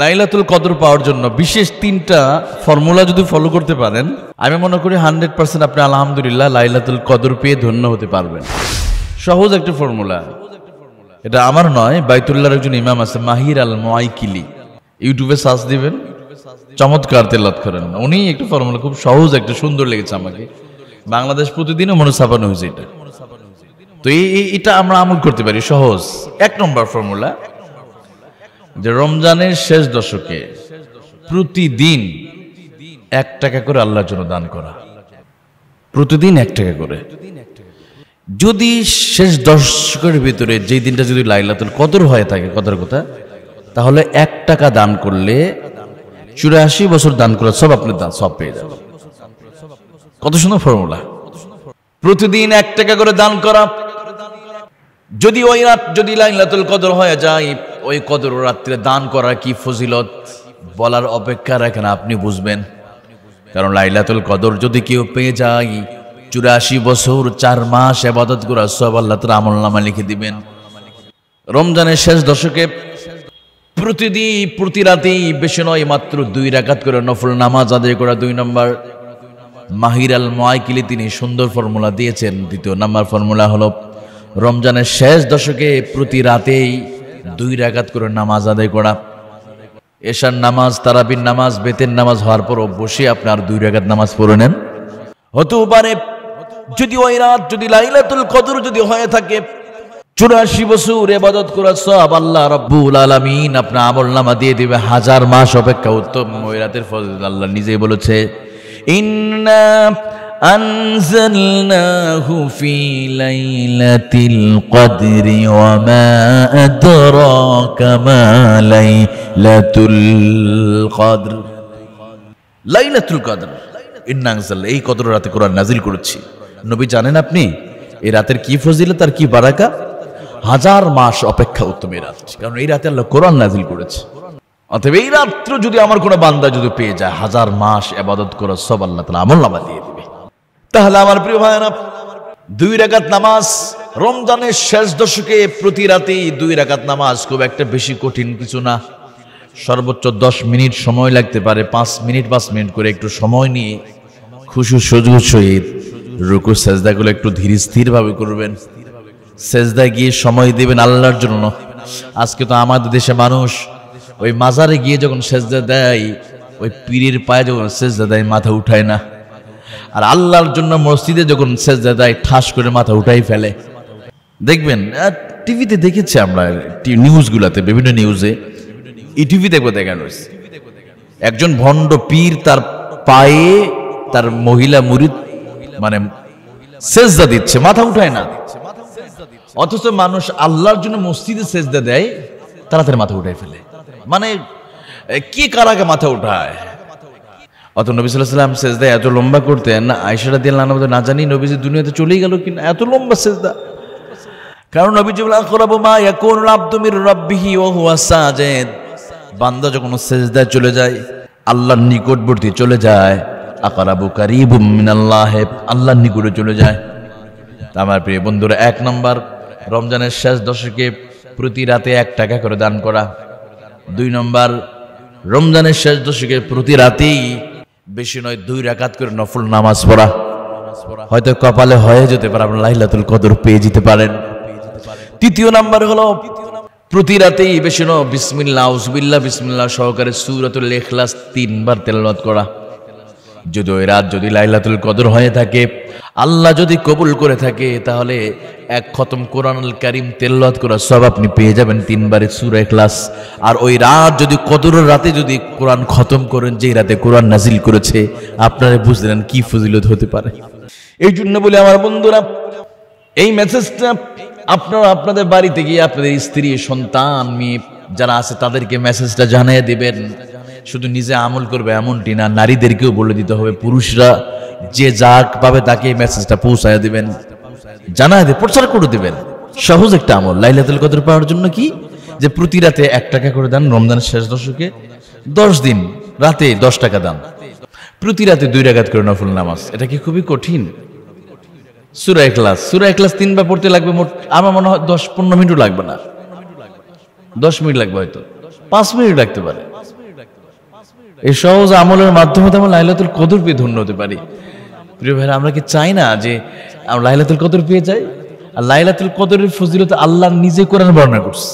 লাইলাতুল কদর পাওয়ার জন্য বিশেষ তিনটা ফর্মুলা যদি ফলো করতে পারেন আমি মনে করি হান্ড্রেড পার্সেন্ট আপনি আলহামদুলিল্লাহ লাইলাতুল কদর পেয়ে ধন্য হতে পারবেন সহজ একটা ফর্মুলা এটা আমার নয় বাইতুল্লাহর একজন ইমাম আছে মাহির আল মাইকিলি ইউটিউবে সার্চ দিবেন চমৎকার তেলাত করেন উনি একটা ফর্মুলা খুব সহজ একটা সুন্দর লেগেছে আমাকে বাংলাদেশ প্রতিদিনও মনে ছাপানো হয়েছে এটা তো এটা আমরা আমল করতে পারি সহজ এক নম্বর ফর্মুলা যে রমজানের শেষ দশকে প্রতিদিন এক টাকা করে আল্লাহর জন্য দান করা প্রতিদিন এক টাকা করে যদি শেষ দশকের ভিতরে যেই দিনটা যদি লাইলাতুল কদর হয়ে থাকে কথার কথা তাহলে এক টাকা দান করলে চুরাশি বছর দান করে সব আপনি সব পেয়ে যাবে কত সুন্দর ফর্মুলা প্রতিদিন এক টাকা করে দান করা যদি ওই রাত যদি লাইলাতুল কদর হয়ে যায় ওই কদর রাত্রে দান করা কি ফজিলত বলার অপেক্ষা রাখেন আপনি বুঝবেন কারণ লাইলাতুল কদর যদি কেউ পেয়ে যায় চুরাশি বছর চার মাস আবাদত করা সব আল্লাহ তালা আমল নামা লিখে দিবেন রমজানের শেষ দশকে প্রতিদিন প্রতি রাতেই বেশি নয় মাত্র দুই রাকাত করে নফল নামাজ আদায় করা দুই নম্বর মাহির আল মোয়াইকিলি তিনি সুন্দর ফর্মুলা দিয়েছেন দ্বিতীয় নাম্বার ফর্মুলা হলো রমজানের শেষ দশকে প্রতি রাতেই দুই রাগাত করে নামাজ আদায় করা এশার নামাজ তারাবির নামাজ বেতের নামাজ হওয়ার পর বসে আপনার দুই রাগাত নামাজ পড়ে নেন হতেও পারে যদি ওই রাত যদি লাইলাতুল কদর যদি হয়ে থাকে চুরাশি বছর এবাদত করার সব আল্লাহ রব্বুল আলমিন আপনার আমল নামা দিয়ে দিবে হাজার মাস অপেক্ষা উত্তম ওই রাতের ফজল আল্লাহ নিজেই বলেছে ইন্না أنزلناه في ليلة القدر وما أدراك ما ليلة القدر ليلة القدر ইন্নাংসাল এই কদর রাতে কোরআন নাজিল করেছি নবী জানেন আপনি এই রাতের কি ফজিলত আর কি বারাকা হাজার মাস অপেক্ষা উত্তম এই রাত কারণ এই রাতে আল্লাহ কোরআন নাজিল করেছে অতএব এই রাত্র যদি আমার কোনো বান্দা যদি পেয়ে যায় হাজার মাস এবাদত করার সব আল্লাহ তালা আমল নামা দিয়ে তাহলে আমার প্রিয় ভাইরা দুই রাকাত নামাজ রমজানের শেষ দশকে প্রতি রাতেই দুই রেখাত নামাজ খুব একটা বেশি কঠিন কিছু না সর্বোচ্চ দশ মিনিট সময় লাগতে পারে পাঁচ মিনিট পাঁচ মিনিট করে একটু সময় নিয়ে খুশু সজু সহিত রুকু সেজদাগুলো একটু ধীর স্থিরভাবে করবেন সেজদা গিয়ে সময় দেবেন আল্লাহর জন্য আজকে তো আমাদের দেশে মানুষ ওই মাজারে গিয়ে যখন সেজদা দেয় ওই পীরের পায়ে যখন সেজদা দেয় মাথা উঠায় না আর আল্লাহর জন্য মসজিদে যখন সেজদা দেয় ঠাস করে মাথা উঠাই ফেলে দেখবেন টিভিতে দেখেছি আমরা নিউজগুলোতে বিভিন্ন নিউজে ইটিভি e দেখবো দেখানো একজন ভণ্ড পীর তার পায়ে তার মহিলা মুরিদ মানে সেজদা দিচ্ছে মাথা উঠায় না অথচ মানুষ আল্লাহর জন্য মসজিদে সেজদা দেয় তারা তার মাথা উঠায় ফেলে মানে কে কারাকে মাথা উঠায় অত নবী সাল্লাম সেজদা এত লম্বা করতেন আয়সারা দিয়ে আল্লাহ না জানি নবীজি দুনিয়াতে চলেই গেল কিনা এত লম্বা সেজদা কারণ নবীজি মা ইয়াকুন আব্দুমির রাব্বিহি ওয়া হুয়া বান্দা যখন সেজদায় চলে যায় আল্লাহর নিকটবর্তী চলে যায় আকারাবু কারিবুম মিনাল্লাহে আল্লাহর নিকটে চলে যায় আমার প্রিয় বন্ধুরা এক নম্বর রমজানের শেষ দশকে প্রতি রাতে এক টাকা করে দান করা দুই নম্বর রমজানের শেষ দশকে প্রতি রাতেই বেশি নয় দুই রাকাত করে নফল নামাজ পড়া হয়তো কপালে হয়ে যেতে পারে আপনার লাইলাতুল কদর পেয়ে যেতে পারেন তৃতীয় নাম্বার হলো প্রতি রাতেই বেশি নয় বিসমিল্লা উসবিল্লা বিসমিল্লা সহকারে সুরাতুল এখলাস তিনবার তেলাওয়াত করা যদি ওই রাত যদি লাইলাতুল কদর হয়ে থাকে আল্লাহ যদি কবুল করে থাকে তাহলে এক খতম কোরআনুল কারিম তেল্লত করার সব আপনি পেয়ে যাবেন তিনবারে সুরে ক্লাস আর ওই রাত যদি কদরের রাতে যদি কোরআন খতম করেন যেই রাতে কোরআন নাজিল করেছে আপনারা বুঝলেন কি ফজিলত হতে পারে এই জন্য বলে আমার বন্ধুরা এই মেসেজটা আপনারা আপনাদের বাড়িতে গিয়ে আপনাদের স্ত্রী সন্তান মেয়ে যারা আছে তাদেরকে মেসেজটা জানিয়ে দেবেন শুধু নিজে আমল করবে এমনটি না নারীদেরকেও বলে দিতে হবে পুরুষরা যে যাক পাবে তাকে মেসেজটা পৌঁছায় দেবেন জানা দেবে প্রচার করে দেবেন সহজ একটা আমল লাইলাতুল কদর পাওয়ার জন্য কি যে প্রতি রাতে এক টাকা করে দেন রমজানের শেষ দশকে দশ দিন রাতে দশ টাকা দান প্রতি রাতে দুই রাগাত করে নফুল নামাজ এটা কি খুবই কঠিন সুরা এখলাস সুরা এখলাস তিনবার পড়তে লাগবে মোট আমার মনে হয় দশ পনেরো মিনিটও লাগবে না দশ মিনিট লাগবে হয়তো পাঁচ মিনিট লাগতে পারে এই সহজ আমলের মাধ্যমে তো আমরা লাইলাতুল কদর পেয়ে ধন্য হতে পারি প্রিয় ভাইরা আমরা কি চাই না যে আমরা লাইলাতুল কদর পেয়ে যাই আর লাইলাতুল কদরের ফজিলত আল্লাহ নিজে কোরআন বর্ণনা করছে